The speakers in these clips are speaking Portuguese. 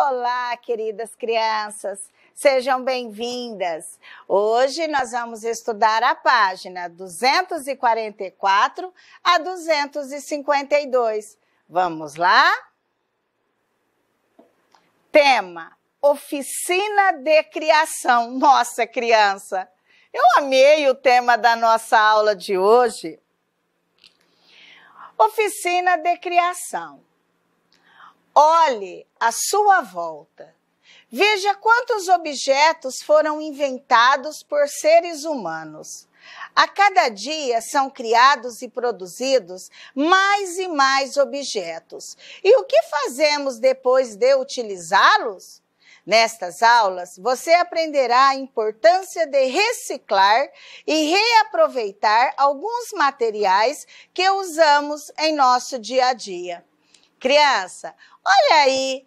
Olá, queridas crianças, sejam bem-vindas. Hoje nós vamos estudar a página 244 a 252. Vamos lá? Tema: Oficina de Criação. Nossa, criança, eu amei o tema da nossa aula de hoje. Oficina de Criação. Olhe à sua volta. Veja quantos objetos foram inventados por seres humanos. A cada dia são criados e produzidos mais e mais objetos. E o que fazemos depois de utilizá-los? Nestas aulas, você aprenderá a importância de reciclar e reaproveitar alguns materiais que usamos em nosso dia a dia. Criança, olha aí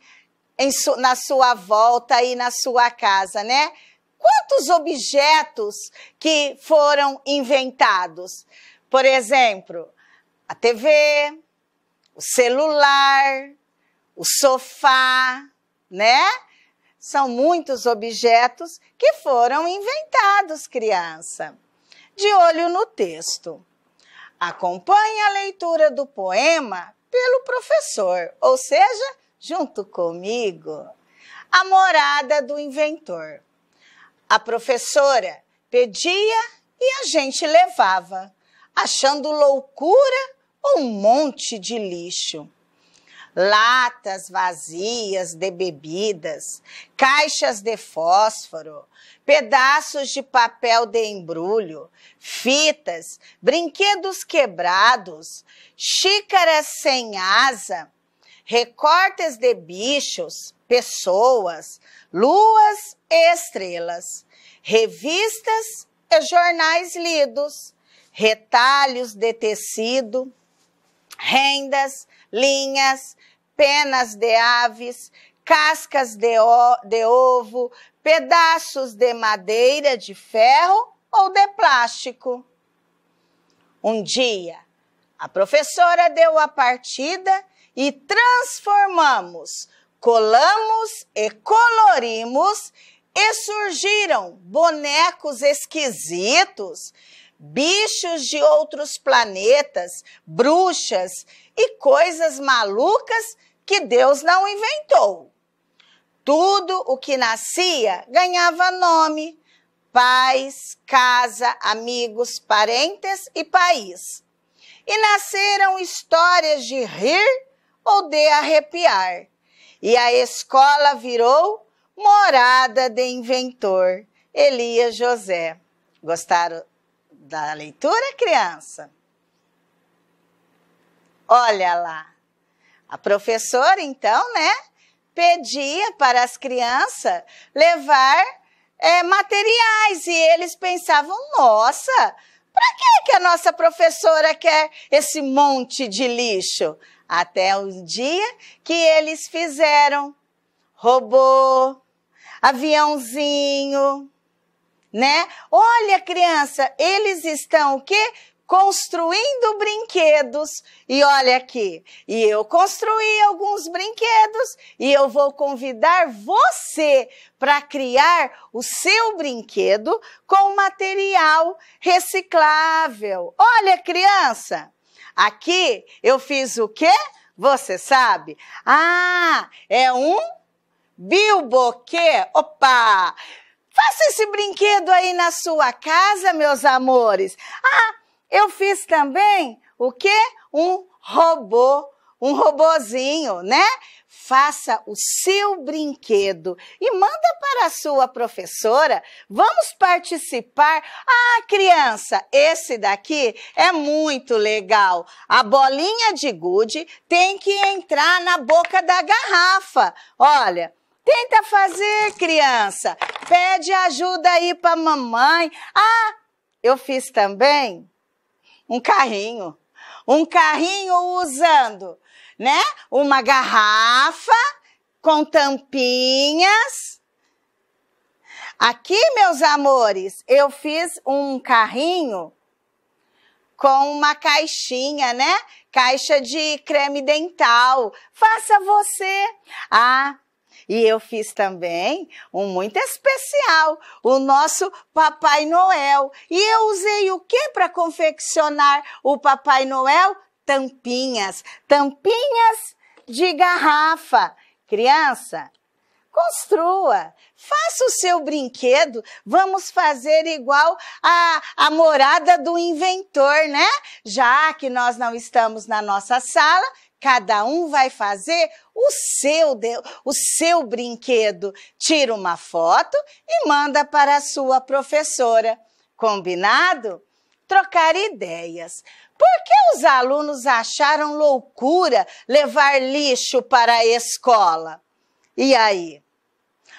su, na sua volta e na sua casa, né? Quantos objetos que foram inventados? Por exemplo, a TV, o celular, o sofá, né? São muitos objetos que foram inventados, criança. De olho no texto. Acompanhe a leitura do poema pelo professor, ou seja, junto comigo, a morada do inventor. A professora pedia e a gente levava, achando loucura um monte de lixo latas vazias de bebidas, caixas de fósforo, pedaços de papel de embrulho, fitas, brinquedos quebrados, xícaras sem asa, recortes de bichos, pessoas, luas e estrelas, revistas e jornais lidos, retalhos de tecido, rendas, linhas, penas de aves, cascas de, de ovo, pedaços de madeira, de ferro ou de plástico. Um dia, a professora deu a partida e transformamos, colamos e colorimos e surgiram bonecos esquisitos, bichos de outros planetas, bruxas e coisas malucas que Deus não inventou. Tudo o que nascia ganhava nome, pais, casa, amigos, parentes e país. E nasceram histórias de rir ou de arrepiar. E a escola virou morada de inventor Elias José. Gostaram da leitura, criança? Olha lá. A professora, então, né, pedia para as crianças levar é, materiais e eles pensavam: nossa, para que, que a nossa professora quer esse monte de lixo? Até o dia que eles fizeram robô, aviãozinho, né? Olha, criança, eles estão o quê? Construindo brinquedos. E olha aqui, e eu construí alguns brinquedos e eu vou convidar você para criar o seu brinquedo com material reciclável. Olha, criança, aqui eu fiz o quê? Você sabe? Ah, é um bilboquê. Opa! Faça esse brinquedo aí na sua casa, meus amores. Ah, eu fiz também o quê? Um robô, um robozinho, né? Faça o seu brinquedo e manda para a sua professora. Vamos participar. Ah, criança, esse daqui é muito legal. A bolinha de gude tem que entrar na boca da garrafa. Olha, Tenta fazer, criança. Pede ajuda aí para mamãe. Ah, eu fiz também um carrinho. Um carrinho usando, né? Uma garrafa com tampinhas. Aqui, meus amores, eu fiz um carrinho com uma caixinha, né? Caixa de creme dental. Faça você. Ah, e eu fiz também um muito especial, o nosso Papai Noel. E eu usei o que para confeccionar o Papai Noel? Tampinhas, tampinhas de garrafa. Criança, construa, faça o seu brinquedo. Vamos fazer igual a, a morada do inventor, né? Já que nós não estamos na nossa sala, Cada um vai fazer o seu, o seu brinquedo. Tira uma foto e manda para a sua professora. Combinado? Trocar ideias. Por que os alunos acharam loucura levar lixo para a escola? E aí?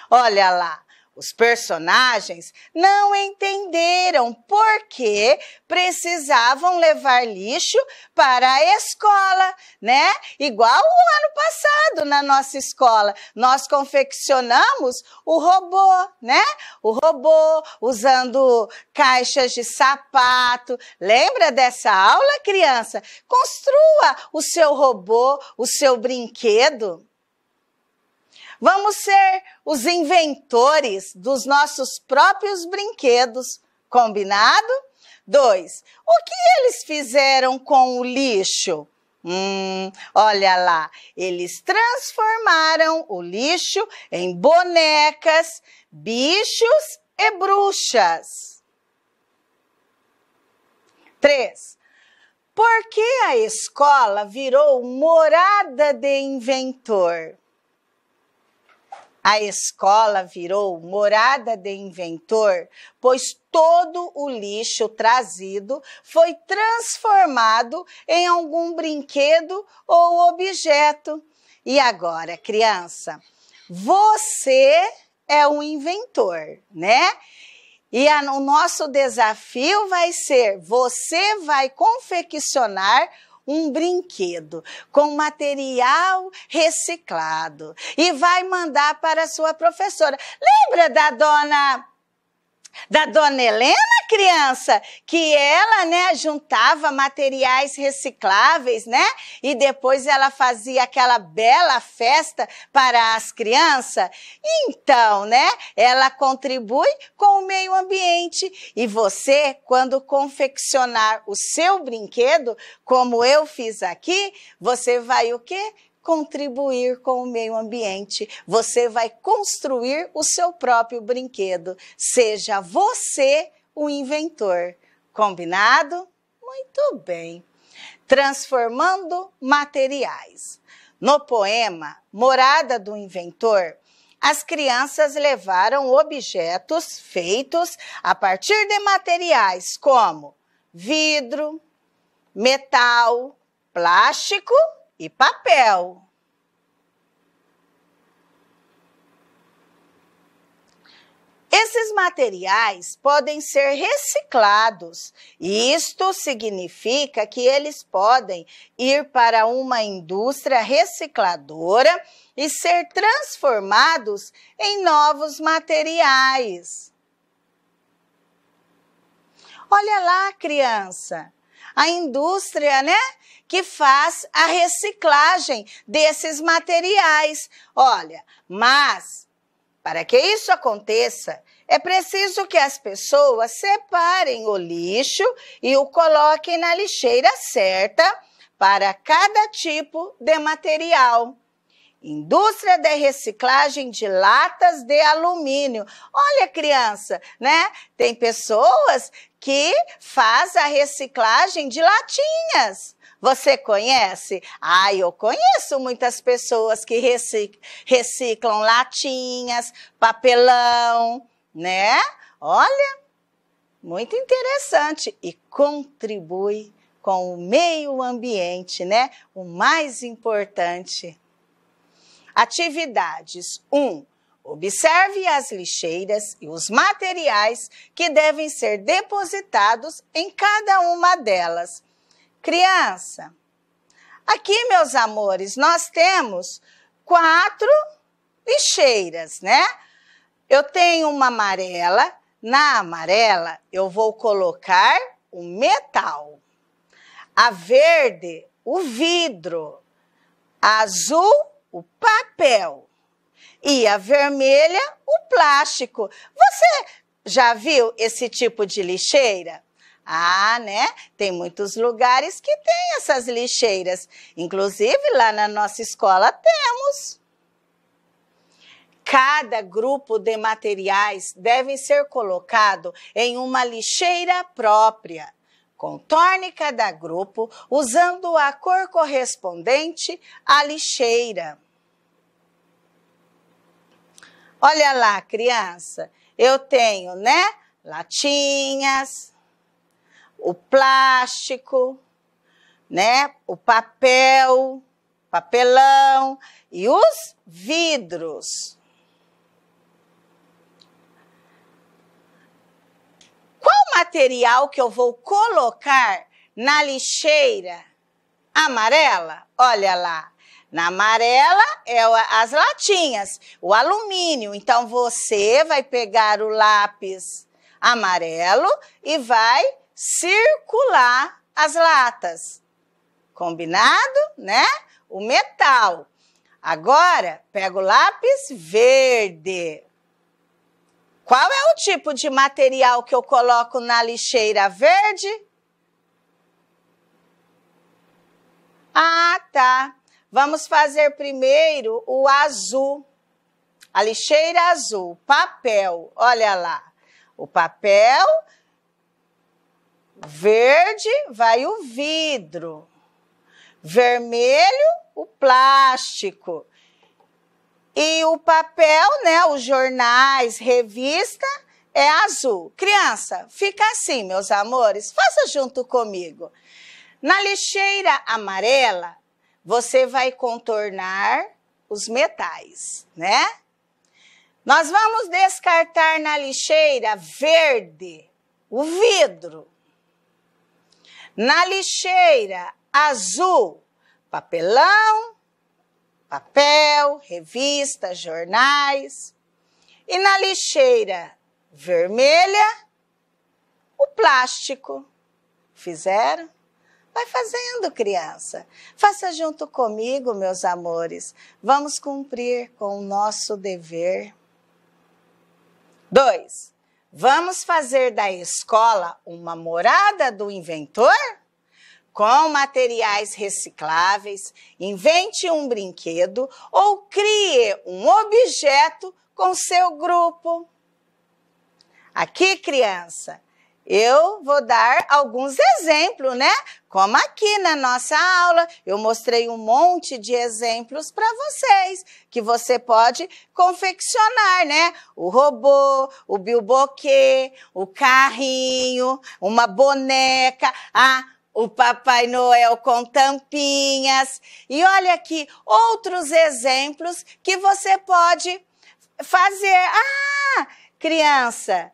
Olha lá, os personagens não entenderam por que precisavam levar lixo para a escola, né? Igual o ano passado na nossa escola, nós confeccionamos o robô, né? O robô usando caixas de sapato. Lembra dessa aula, criança? Construa o seu robô, o seu brinquedo. Vamos ser os inventores dos nossos próprios brinquedos, combinado? Dois. O que eles fizeram com o lixo? Hum, olha lá, eles transformaram o lixo em bonecas, bichos e bruxas. 3. Por que a escola virou morada de inventor? A escola virou morada de inventor, pois todo o lixo trazido foi transformado em algum brinquedo ou objeto. E agora, criança, você é um inventor, né? E a, o nosso desafio vai ser: você vai confeccionar um brinquedo com material reciclado e vai mandar para a sua professora. Lembra da dona da dona Helena, criança, que ela, né, juntava materiais recicláveis, né? E depois ela fazia aquela bela festa para as crianças. Então, né, ela contribui com o meio ambiente. E você, quando confeccionar o seu brinquedo, como eu fiz aqui, você vai o quê? contribuir com o meio ambiente. Você vai construir o seu próprio brinquedo. Seja você o inventor. Combinado? Muito bem. Transformando materiais. No poema Morada do Inventor, as crianças levaram objetos feitos a partir de materiais como vidro, metal, plástico e papel. Esses materiais podem ser reciclados, isto significa que eles podem ir para uma indústria recicladora e ser transformados em novos materiais. Olha lá, criança, a indústria, né? que faz a reciclagem desses materiais. Olha, mas para que isso aconteça, é preciso que as pessoas separem o lixo e o coloquem na lixeira certa para cada tipo de material. Indústria de reciclagem de latas de alumínio. Olha, criança, né? Tem pessoas que faz a reciclagem de latinhas. Você conhece? Ah, eu conheço muitas pessoas que recic reciclam latinhas, papelão, né? Olha, muito interessante e contribui com o meio ambiente, né? O mais importante. Atividades 1. Um, observe as lixeiras e os materiais que devem ser depositados em cada uma delas. Criança, aqui, meus amores, nós temos quatro lixeiras, né? Eu tenho uma amarela. Na amarela, eu vou colocar o metal. A verde, o vidro. A azul, o papel e a vermelha, o plástico. Você já viu esse tipo de lixeira? Ah, né? Tem muitos lugares que tem essas lixeiras. Inclusive lá na nossa escola temos. Cada grupo de materiais deve ser colocado em uma lixeira própria. Contorne cada grupo usando a cor correspondente à lixeira. Olha lá, criança, eu tenho, né? Latinhas, o plástico, né? O papel, papelão e os vidros. Qual material que eu vou colocar na lixeira amarela? Olha lá. Na amarela é as latinhas, o alumínio. Então você vai pegar o lápis amarelo e vai circular as latas. Combinado, né? O metal. Agora, pega o lápis verde. Qual é o tipo de material que eu coloco na lixeira verde? Ah, tá. Vamos fazer primeiro o azul, a lixeira azul, papel, olha lá. O papel verde vai o vidro, vermelho o plástico. E o papel, né, os jornais, revista, é azul. Criança, fica assim, meus amores, faça junto comigo. Na lixeira amarela, você vai contornar os metais, né? Nós vamos descartar na lixeira verde o vidro. Na lixeira azul, papelão, papel, revistas, jornais. E na lixeira vermelha, o plástico. Fizeram? Vai fazendo, criança. Faça junto comigo, meus amores. Vamos cumprir com o nosso dever. 2. Vamos fazer da escola uma morada do inventor? Com materiais recicláveis, invente um brinquedo ou crie um objeto com seu grupo. Aqui, criança, eu vou dar alguns exemplos, né? Como aqui na nossa aula, eu mostrei um monte de exemplos para vocês que você pode confeccionar, né? O robô, o bilboquê, o carrinho, uma boneca, a o Papai Noel com tampinhas. E olha aqui outros exemplos que você pode fazer. Ah, criança,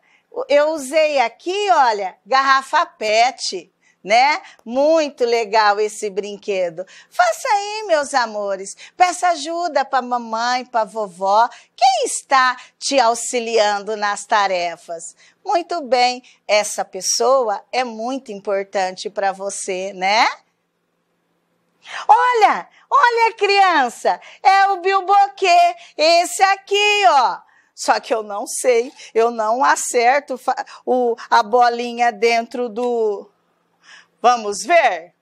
eu usei aqui, olha, garrafa PET né? Muito legal esse brinquedo. Faça aí, meus amores. Peça ajuda para mamãe, para vovó. Quem está te auxiliando nas tarefas? Muito bem, essa pessoa é muito importante para você, né? Olha, olha criança, é o Bilboquê, esse aqui, ó. Só que eu não sei, eu não acerto o, a bolinha dentro do. Vamos ver?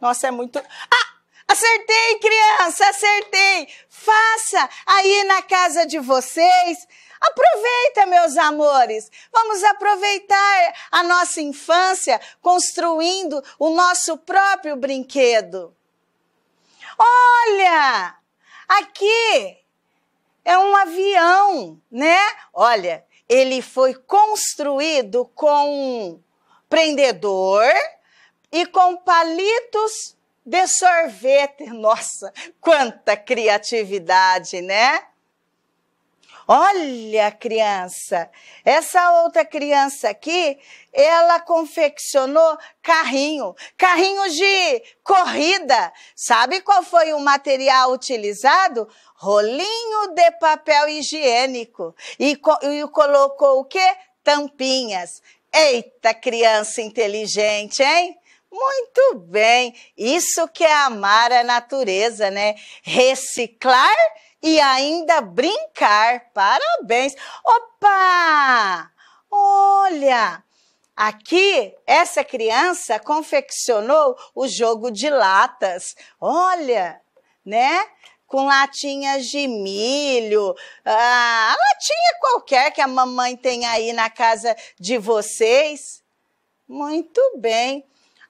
Nossa, é muito. Ah! Acertei, criança, acertei! Faça aí na casa de vocês. Aproveita, meus amores! Vamos aproveitar a nossa infância construindo o nosso próprio brinquedo. Olha! Aqui é um avião, né? Olha, ele foi construído com um prendedor e com palitos de sorvete. Nossa, quanta criatividade, né? Olha, criança, essa outra criança aqui, ela confeccionou carrinho, carrinho de corrida. Sabe qual foi o material utilizado? Rolinho de papel higiênico. E, e colocou o quê? Tampinhas. Eita, criança inteligente, hein? Muito bem, isso que é amar a natureza, né? Reciclar e ainda brincar. Parabéns! Opa! Olha! Aqui, essa criança confeccionou o jogo de latas. Olha, né? Com latinhas de milho, ah, a latinha qualquer que a mamãe tem aí na casa de vocês. Muito bem.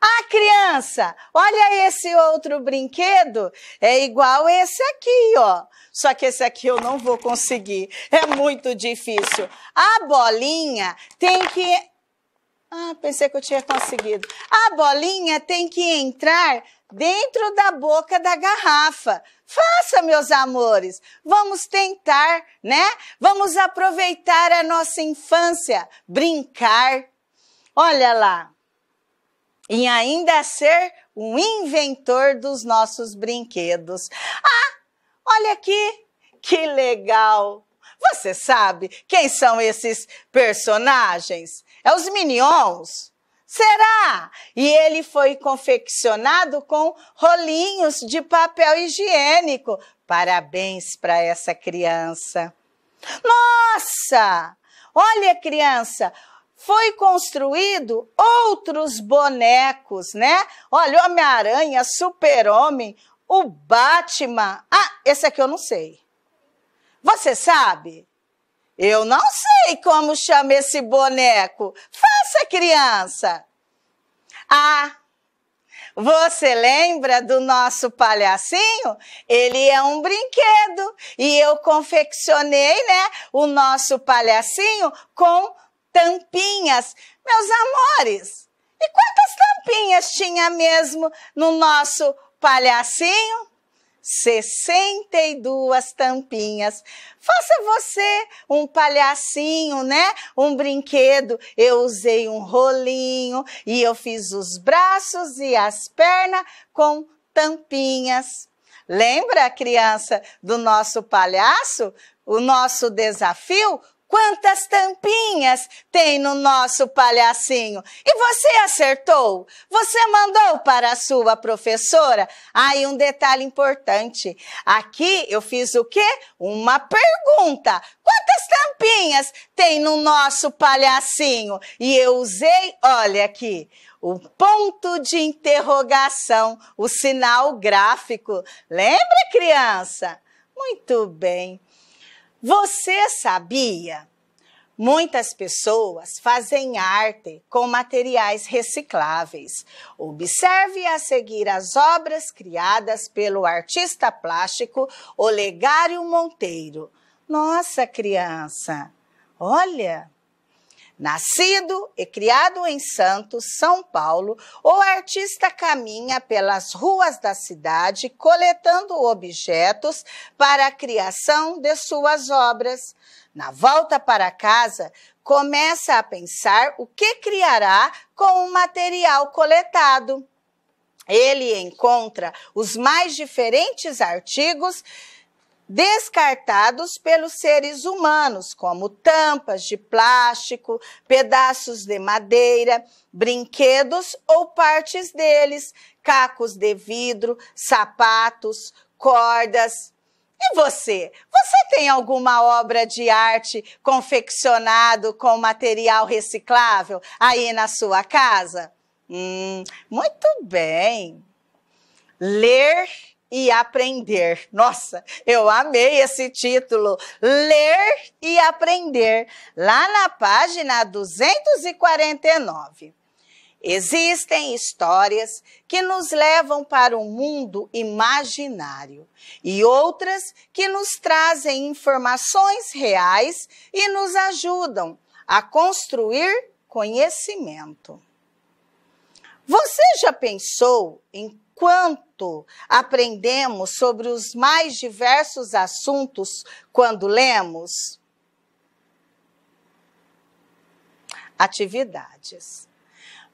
Ah, criança, olha esse outro brinquedo, é igual esse aqui, ó. Só que esse aqui eu não vou conseguir, é muito difícil. A bolinha tem que... Ah, pensei que eu tinha conseguido. A bolinha tem que entrar dentro da boca da garrafa. Faça, meus amores. Vamos tentar, né? Vamos aproveitar a nossa infância, brincar. Olha lá em ainda ser um inventor dos nossos brinquedos. Ah, olha aqui, que legal! Você sabe quem são esses personagens? É os Minions? Será? E ele foi confeccionado com rolinhos de papel higiênico. Parabéns para essa criança. Nossa! Olha, criança, foi construído outros bonecos, né? Olha, Homem-Aranha, Super-Homem, o Batman. Ah, esse aqui eu não sei. Você sabe? Eu não sei como chama esse boneco. Faça, criança. Ah, você lembra do nosso palhacinho? Ele é um brinquedo e eu confeccionei, né, o nosso palhacinho com tampinhas. Meus amores, e quantas tampinhas tinha mesmo no nosso palhacinho? 62 tampinhas. Faça você um palhacinho, né? Um brinquedo. Eu usei um rolinho e eu fiz os braços e as pernas com tampinhas. Lembra, criança, do nosso palhaço? O nosso desafio? Quantas tampinhas tem no nosso palhacinho? E você acertou? Você mandou para a sua professora? Ah, e um detalhe importante. Aqui eu fiz o quê? Uma pergunta. Quantas tampinhas tem no nosso palhacinho? E eu usei, olha aqui, o ponto de interrogação, o sinal gráfico. Lembra, criança? Muito bem. Você sabia? Muitas pessoas fazem arte com materiais recicláveis. Observe a seguir as obras criadas pelo artista plástico Olegário Monteiro. Nossa, criança, olha, Nascido e criado em Santos, São Paulo, o artista caminha pelas ruas da cidade coletando objetos para a criação de suas obras. Na volta para casa, começa a pensar o que criará com o material coletado. Ele encontra os mais diferentes artigos descartados pelos seres humanos, como tampas de plástico, pedaços de madeira, brinquedos ou partes deles, cacos de vidro, sapatos, cordas. E você? Você tem alguma obra de arte confeccionado com material reciclável aí na sua casa? Hum, muito bem. Ler e aprender. Nossa, eu amei esse título. Ler e aprender, lá na página 249. Existem histórias que nos levam para um mundo imaginário e outras que nos trazem informações reais e nos ajudam a construir conhecimento. Você já pensou em quanto aprendemos sobre os mais diversos assuntos quando lemos? Atividades.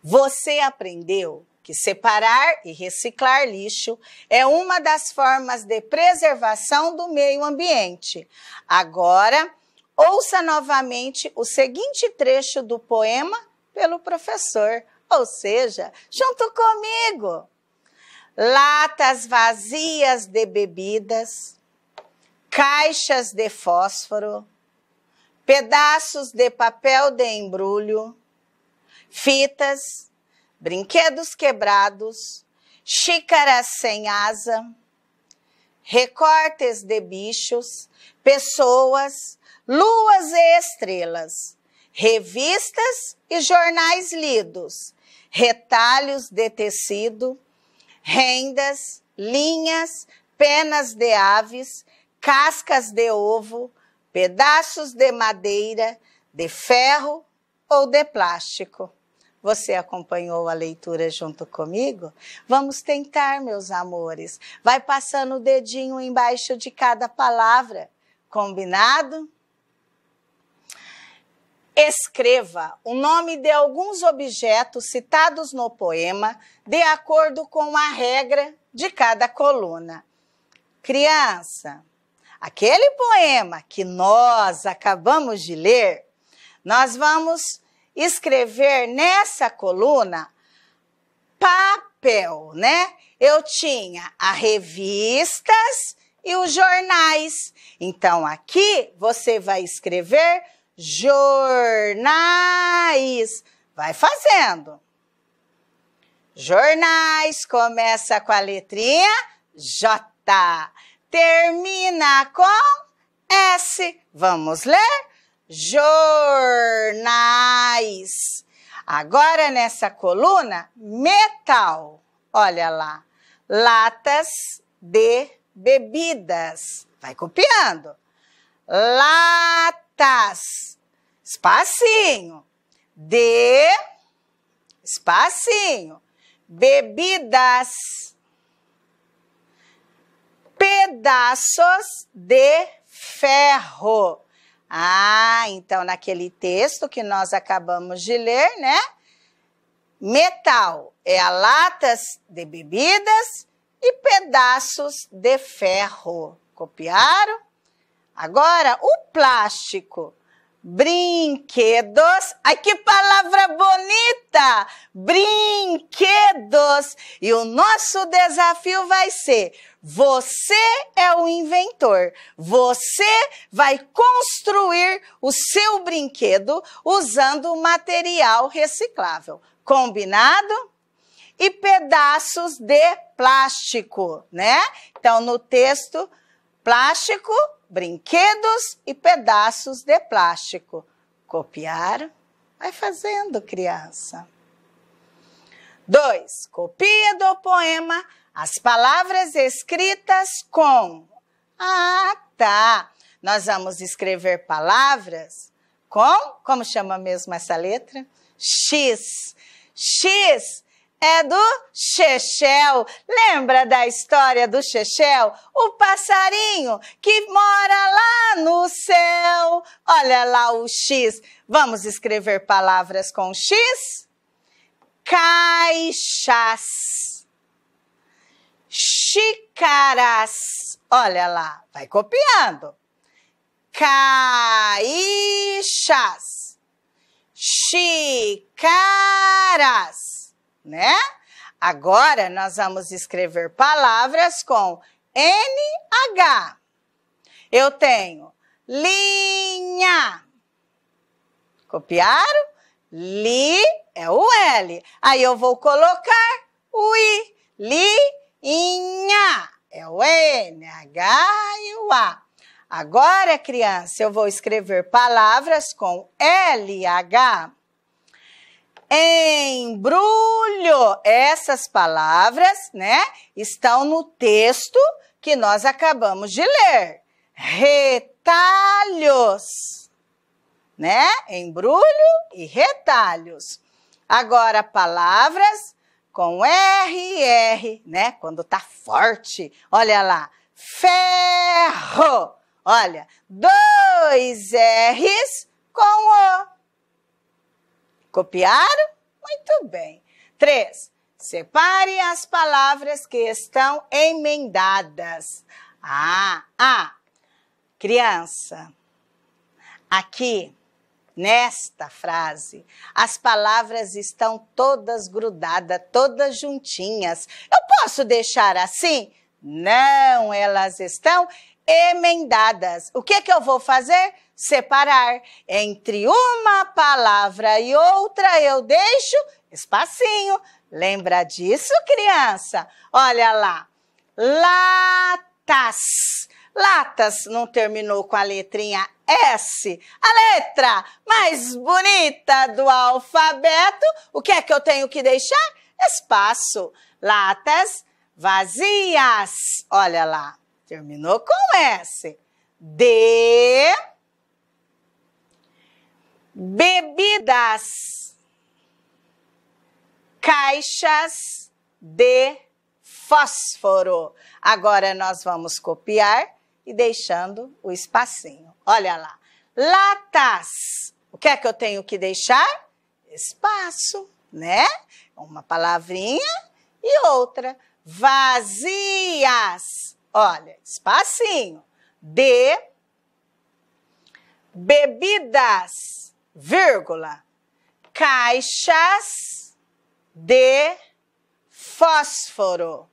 Você aprendeu que separar e reciclar lixo é uma das formas de preservação do meio ambiente. Agora, ouça novamente o seguinte trecho do poema pelo professor, ou seja, junto comigo latas vazias de bebidas, caixas de fósforo, pedaços de papel de embrulho, fitas, brinquedos quebrados, xícaras sem asa, recortes de bichos, pessoas, luas e estrelas, revistas e jornais lidos, retalhos de tecido, rendas, linhas, penas de aves, cascas de ovo, pedaços de madeira, de ferro ou de plástico. Você acompanhou a leitura junto comigo? Vamos tentar, meus amores. Vai passando o dedinho embaixo de cada palavra. Combinado? Escreva o nome de alguns objetos citados no poema de acordo com a regra de cada coluna. Criança, aquele poema que nós acabamos de ler, nós vamos escrever nessa coluna papel, né? Eu tinha as revistas e os jornais. Então aqui você vai escrever jornais. Vai fazendo. Jornais começa com a letrinha J, termina com S. Vamos ler? Jornais. Agora nessa coluna, metal. Olha lá. Latas de bebidas. Vai copiando latas. Espacinho. D. Espacinho. Bebidas. Pedaços de ferro. Ah, então naquele texto que nós acabamos de ler, né? Metal é a latas de bebidas e pedaços de ferro. Copiaram? Agora, o plástico. Brinquedos. Ai, que palavra bonita! Brinquedos. E o nosso desafio vai ser: você é o inventor. Você vai construir o seu brinquedo usando material reciclável. Combinado? E pedaços de plástico, né? Então, no texto, plástico brinquedos e pedaços de plástico. Copiar, vai fazendo, criança. 2. Copia do poema as palavras escritas com. Ah, tá. Nós vamos escrever palavras com. Como chama mesmo essa letra? X. X é do Chechel. Lembra da história do Chechel? O passarinho que mora lá no céu. Olha lá o X. Vamos escrever palavras com X? Caixas. Xícaras. Olha lá, vai copiando. Caixas. Xícaras né? Agora nós vamos escrever palavras com NH. Eu tenho linha. Copiaram? Li é o L. Aí eu vou colocar o I. Linha é o N, H e o A. Agora, criança, eu vou escrever palavras com L, H embrulho. Essas palavras, né, estão no texto que nós acabamos de ler. Retalhos, né? Embrulho e retalhos. Agora, palavras com R, R, né? Quando tá forte. Olha lá. Ferro. Olha, dois R's com O. Copiaram? Muito bem. Três, separe as palavras que estão emendadas. Ah, ah, criança, aqui, nesta frase, as palavras estão todas grudadas, todas juntinhas. Eu posso deixar assim? Não, elas estão emendadas. O que, que eu vou fazer? separar. Entre uma palavra e outra eu deixo espacinho. Lembra disso, criança? Olha lá. Latas. Latas não terminou com a letrinha S. A letra mais bonita do alfabeto. O que é que eu tenho que deixar? Espaço. Latas vazias. Olha lá. Terminou com S. D bebidas, caixas de fósforo. Agora nós vamos copiar e deixando o espacinho. Olha lá. Latas. O que é que eu tenho que deixar? Espaço, né? Uma palavrinha e outra. Vazias. Olha, espacinho. De bebidas vírgula, caixas de fósforo.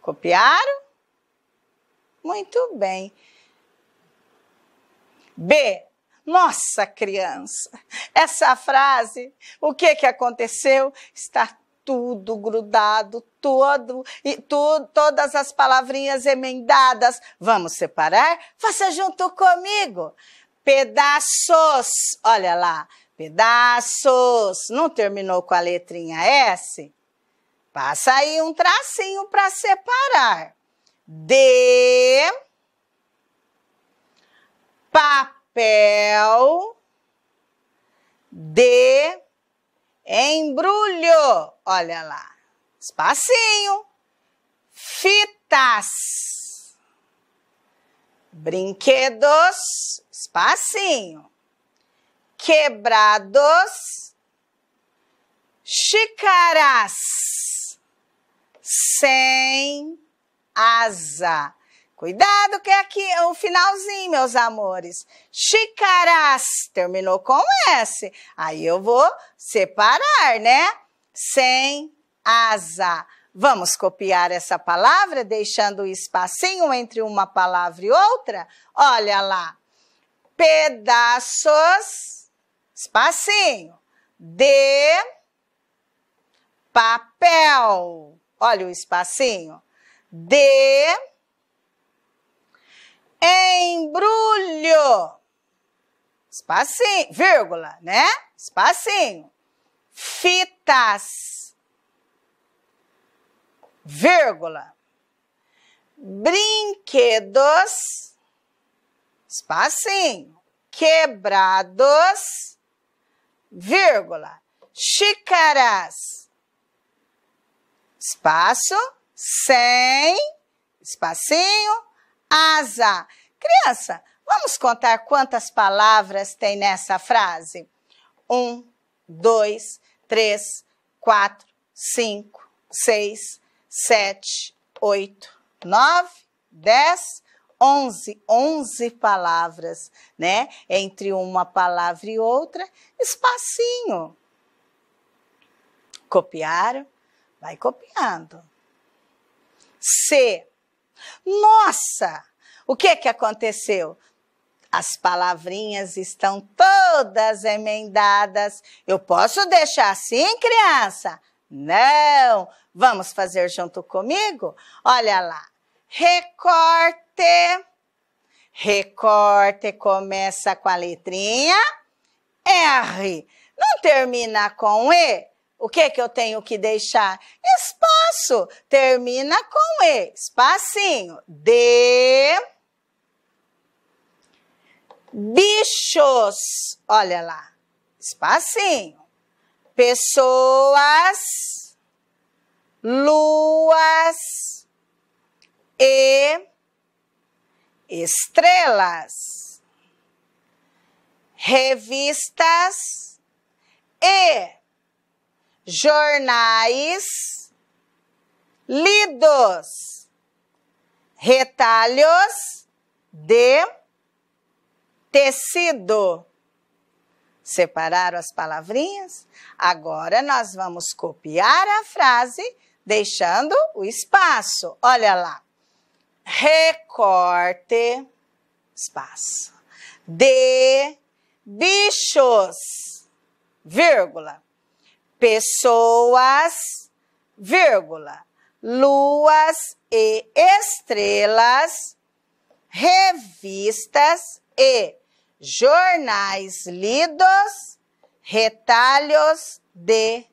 Copiaram? Muito bem. B. Nossa criança, essa frase, o que que aconteceu? Está tudo grudado, todo e tu, todas as palavrinhas emendadas. Vamos separar? Você junto comigo pedaços. Olha lá, pedaços. Não terminou com a letrinha S? Passa aí um tracinho para separar. De papel de embrulho. Olha lá. Espacinho. Fitas. Brinquedos, espacinho. Quebrados, xícaras, sem asa. Cuidado que aqui é o finalzinho, meus amores. Xícaras, terminou com S. Aí eu vou separar, né? Sem asa. Vamos copiar essa palavra, deixando o espacinho entre uma palavra e outra? Olha lá. Pedaços, espacinho, de papel. Olha o espacinho. De embrulho. Espacinho, vírgula, né? Espacinho. Fitas vírgula, brinquedos, espacinho, quebrados, vírgula, xícaras, espaço, sem, espacinho, asa. Criança, vamos contar quantas palavras tem nessa frase? Um, dois, três, quatro, cinco, seis, sete, oito, nove, dez, onze, onze palavras, né? Entre uma palavra e outra, espacinho. Copiaram? Vai copiando. C. Nossa! O que que aconteceu? As palavrinhas estão todas emendadas. Eu posso deixar assim, criança? Não! Vamos fazer junto comigo? Olha lá. Recorte. Recorte começa com a letrinha R. Não termina com E. O que que eu tenho que deixar? Espaço. Termina com E. Espacinho. D. Bichos. Olha lá. Espacinho pessoas, luas e estrelas, revistas e jornais lidos, retalhos de tecido. Separaram as palavrinhas? Agora nós vamos copiar a frase deixando o espaço. Olha lá. Recorte, espaço. De bichos, vírgula. Pessoas, vírgula. Luas e estrelas, revistas e jornais lidos, retalhos de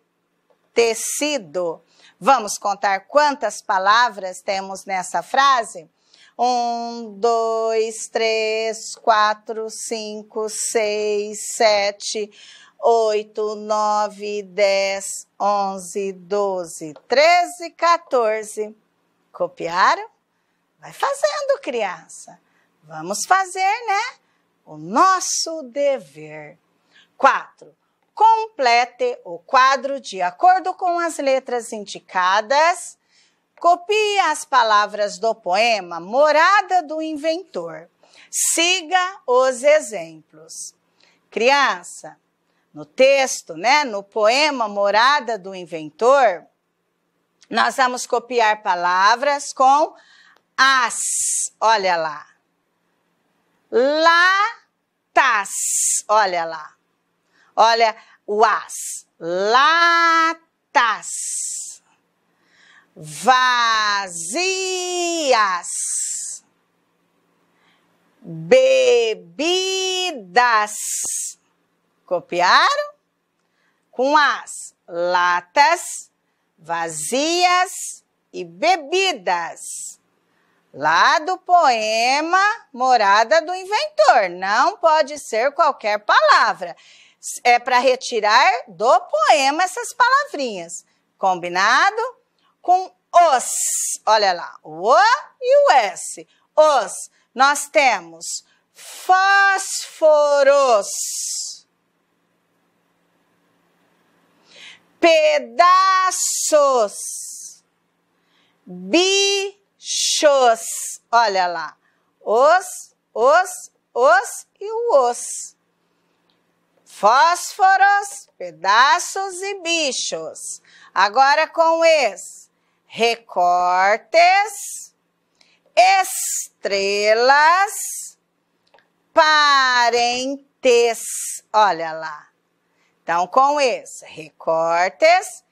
tecido. Vamos contar quantas palavras temos nessa frase? Um, dois, três, quatro, cinco, seis, sete, oito, nove, dez, onze, doze, treze, quatorze. Copiaram? Vai fazendo, criança. Vamos fazer, né? o nosso dever. 4. Complete o quadro de acordo com as letras indicadas. Copie as palavras do poema Morada do Inventor. Siga os exemplos. Criança, no texto, né, no poema Morada do Inventor, nós vamos copiar palavras com as. Olha lá latas. Olha lá. Olha o as. Latas. Vazias. Bebidas. Copiaram? Com as latas vazias e bebidas lá do poema Morada do Inventor. Não pode ser qualquer palavra. É para retirar do poema essas palavrinhas. Combinado? Com os. Olha lá, o O e o S. Os. Nós temos fósforos, pedaços, bi Xos. Olha lá. Os, os, os e o os. Fósforos, pedaços e bichos. Agora com es. Recortes, estrelas, parentes. Olha lá. Então, com es. Recortes,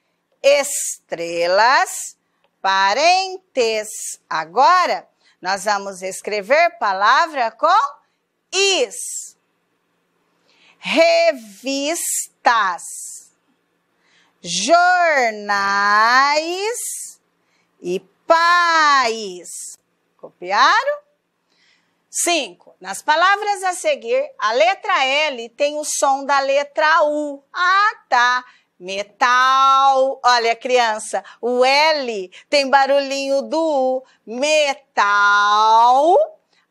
estrelas, parentes. Agora, nós vamos escrever palavra com is. Revistas, jornais e pais. Copiaram? Cinco. Nas palavras a seguir, a letra L tem o som da letra U. Ah, tá. Metal. Olha, criança, o L tem barulhinho do U. Metal,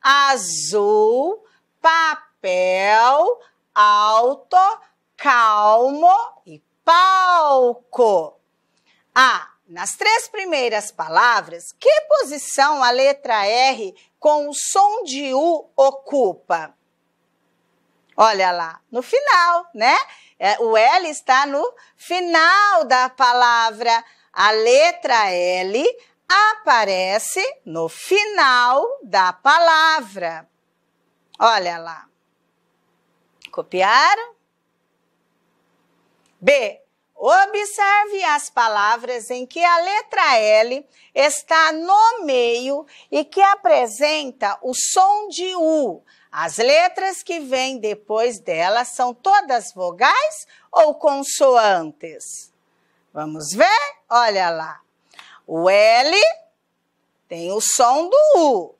azul, papel, alto, calmo e palco. Ah, nas três primeiras palavras, que posição a letra R com o som de U ocupa? Olha lá, no final, né? É, o L está no final da palavra. A letra L aparece no final da palavra. Olha lá. Copiaram? B. Observe as palavras em que a letra L está no meio e que apresenta o som de U. As letras que vêm depois delas são todas vogais ou consoantes? Vamos ver? Olha lá. O L tem o som do U.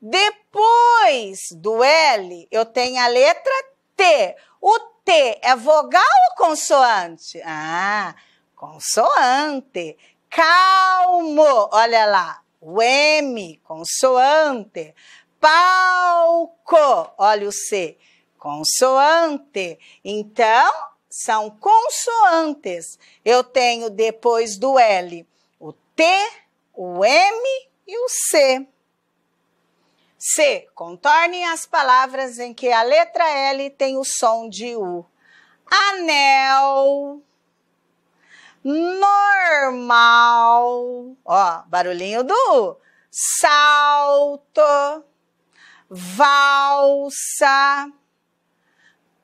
Depois do L, eu tenho a letra T. O T é vogal ou consoante? Ah, consoante. Calmo, olha lá. O M, consoante palco. Olha o C. Consoante. Então, são consoantes. Eu tenho depois do L o T, o M e o C. C. Contorne as palavras em que a letra L tem o som de U. Anel. Normal. Ó, barulhinho do U. Salto valsa,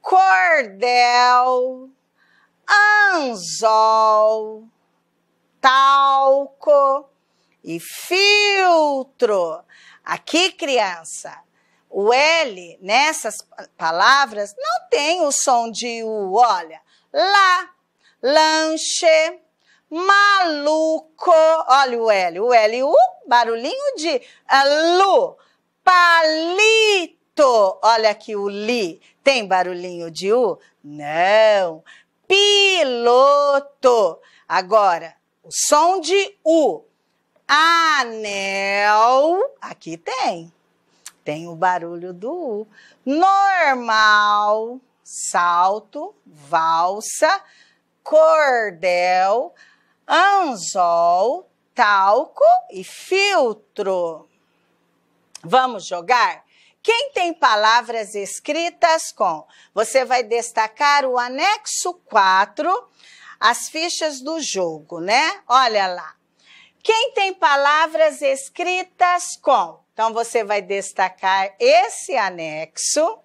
cordel, anzol, talco e filtro. Aqui, criança, o L nessas palavras não tem o som de U. Olha, lá, lanche, maluco. Olha o L. O L, o barulhinho de uh, lu. Palito. Olha aqui o li. Tem barulhinho de u? Não. Piloto. Agora, o som de u. Anel. Aqui tem. Tem o barulho do u. Normal. Salto. Valsa. Cordel. Anzol. Talco e filtro. Vamos jogar? Quem tem palavras escritas com, você vai destacar o anexo 4, as fichas do jogo, né? Olha lá. Quem tem palavras escritas com, então você vai destacar esse anexo.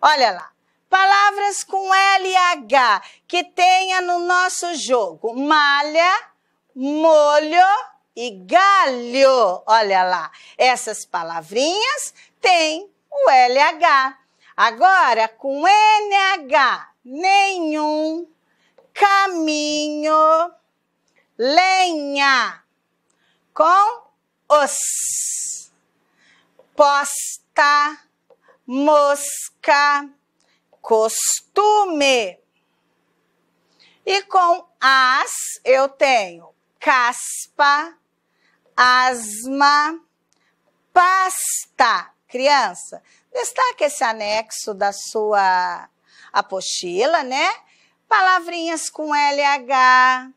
Olha lá. Palavras com L H que tenha no nosso jogo: malha, molho e galho. Olha lá, essas palavrinhas têm o LH. Agora, com NH, nenhum, caminho, lenha, com os, posta, mosca, costume. E com as eu tenho caspa, asma, pasta. Criança, destaque esse anexo da sua apostila, né? Palavrinhas com LH,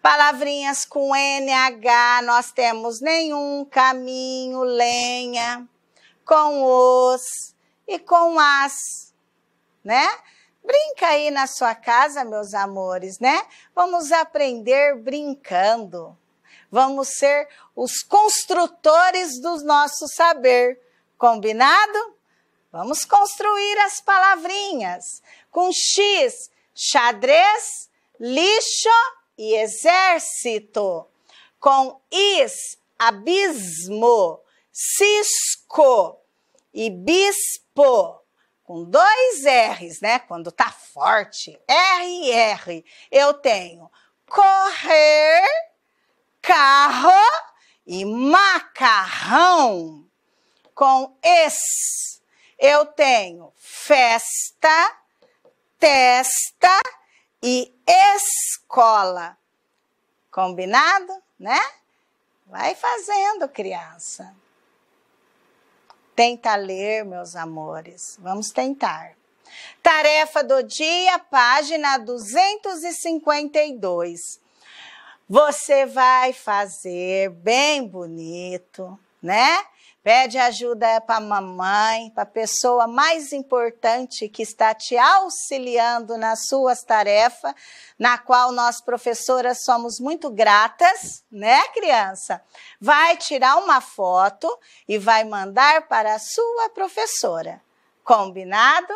palavrinhas com NH, nós temos nenhum, caminho, lenha, com os e com as, né? Brinca aí na sua casa, meus amores, né? Vamos aprender brincando. Vamos ser os construtores do nosso saber. Combinado? Vamos construir as palavrinhas com X, xadrez, lixo e exército. Com is, abismo, cisco e bispo com dois R's, né? Quando tá forte, R e R. Eu tenho correr carro e macarrão. Com es, eu tenho festa, testa e escola. Combinado, né? Vai fazendo, criança. Tenta ler, meus amores. Vamos tentar. Tarefa do dia, página 252. Você vai fazer bem bonito, né? Pede ajuda para a mamãe, para a pessoa mais importante que está te auxiliando nas suas tarefas, na qual nós professoras somos muito gratas, né, criança? Vai tirar uma foto e vai mandar para a sua professora. Combinado?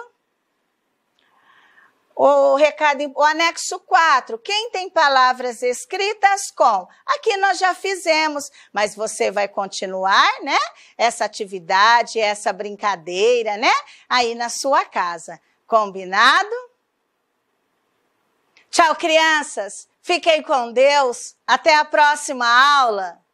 O recado, o anexo 4, quem tem palavras escritas com. Aqui nós já fizemos, mas você vai continuar, né? Essa atividade, essa brincadeira, né? Aí na sua casa. Combinado? Tchau, crianças. Fiquem com Deus. Até a próxima aula.